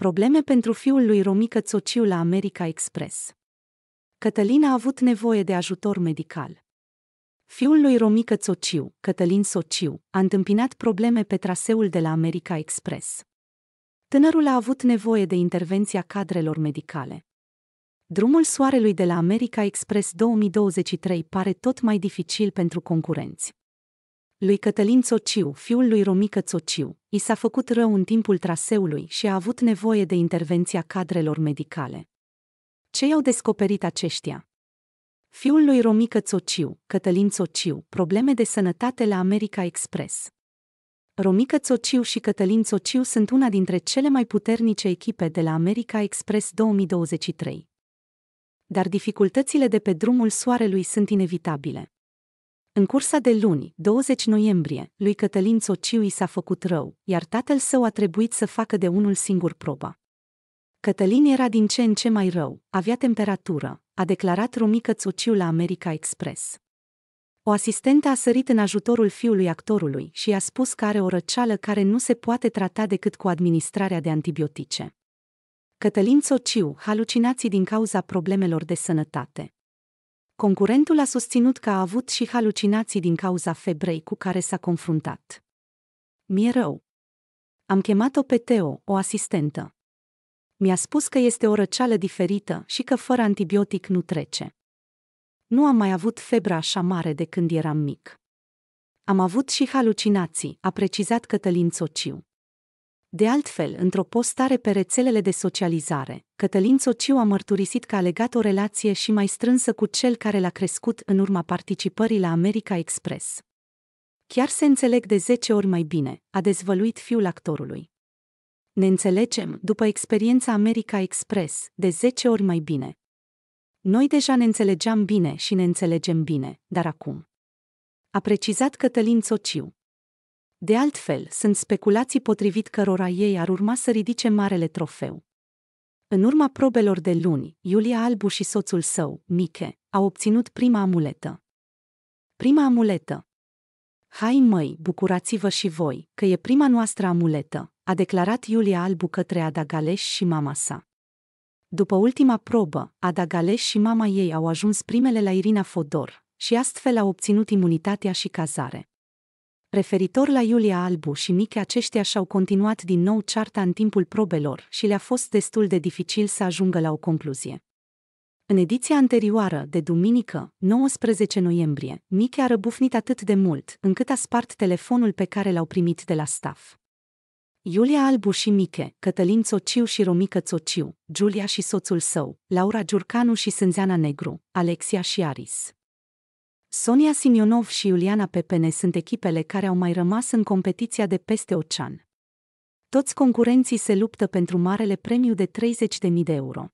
Probleme pentru fiul lui Romică Țociu la America Express. Cătălin a avut nevoie de ajutor medical. Fiul lui Romică Țociu, Cătălin Sociu, a întâmpinat probleme pe traseul de la America Express. Tânărul a avut nevoie de intervenția cadrelor medicale. Drumul soarelui de la America Express 2023 pare tot mai dificil pentru concurenți lui Cătălin Țociu, fiul lui Romică Țociu, i s-a făcut rău în timpul traseului și a avut nevoie de intervenția cadrelor medicale. Ce i-au descoperit aceștia? Fiul lui Romică Țociu, Cătălin Țociu, probleme de sănătate la America Express. Romică Țociu și Cătălin Țociu sunt una dintre cele mai puternice echipe de la America Express 2023. Dar dificultățile de pe drumul soarelui sunt inevitabile. În cursa de luni, 20 noiembrie, lui Cătălin Sociu i s-a făcut rău, iar tatăl său a trebuit să facă de unul singur proba. Cătălin era din ce în ce mai rău, avea temperatură, a declarat Romică Sociu la America Express. O asistentă a sărit în ajutorul fiului actorului și i-a spus că are o răceală care nu se poate trata decât cu administrarea de antibiotice. Cătălin Sociu, halucinații din cauza problemelor de sănătate. Concurentul a susținut că a avut și halucinații din cauza febrei cu care s-a confruntat. Mi-e rău. Am chemat-o pe Teo, o asistentă. Mi-a spus că este o răceală diferită și că fără antibiotic nu trece. Nu am mai avut febră așa mare de când eram mic. Am avut și halucinații, a precizat Cătălin Sociu. De altfel, într-o postare pe rețelele de socializare, Cătălin Sociu a mărturisit că a legat o relație și mai strânsă cu cel care l-a crescut în urma participării la America Express. Chiar se înțeleg de 10 ori mai bine, a dezvăluit fiul actorului. Ne înțelegem, după experiența America Express, de 10 ori mai bine. Noi deja ne înțelegeam bine și ne înțelegem bine, dar acum. A precizat Cătălin Sociu. De altfel, sunt speculații potrivit cărora ei ar urma să ridice marele trofeu. În urma probelor de luni, Iulia Albu și soțul său, Miche, au obținut prima amuletă. Prima amuletă. Hai măi, bucurați-vă și voi, că e prima noastră amuletă, a declarat Iulia Albu către Ada Galeș și mama sa. După ultima probă, Ada Galeș și mama ei au ajuns primele la Irina Fodor și astfel au obținut imunitatea și cazare. Referitor la Iulia Albu și Miche, aceștia și-au continuat din nou cearta în timpul probelor și le-a fost destul de dificil să ajungă la o concluzie. În ediția anterioară, de duminică, 19 noiembrie, Miche a răbufnit atât de mult, încât a spart telefonul pe care l-au primit de la staff. Iulia Albu și Miche, Cătălin Țociu și Romică Țociu, Giulia și soțul său, Laura Giurcanu și Sânzeana Negru, Alexia și Aris. Sonia Simionov și Iuliana Pepene sunt echipele care au mai rămas în competiția de peste ocean. Toți concurenții se luptă pentru marele premiu de 30.000 de euro.